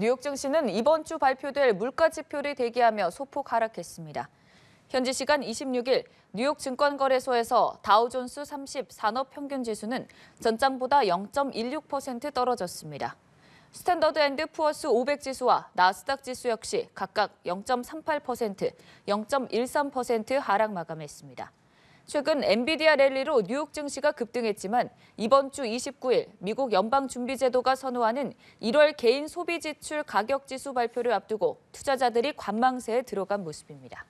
뉴욕 증시는 이번 주 발표될 물가 지표를 대기하며 소폭 하락했습니다. 현지 시간 26일 뉴욕 증권거래소에서 다우존스 30 산업평균지수는 전장보다 0.16% 떨어졌습니다. 스탠더드 앤드 푸어스 500 지수와 나스닥 지수 역시 각각 0.38%, 0.13% 하락 마감했습니다. 최근 엔비디아 랠리로 뉴욕 증시가 급등했지만 이번 주 29일 미국 연방준비제도가 선호하는 1월 개인 소비지출 가격지수 발표를 앞두고 투자자들이 관망세에 들어간 모습입니다.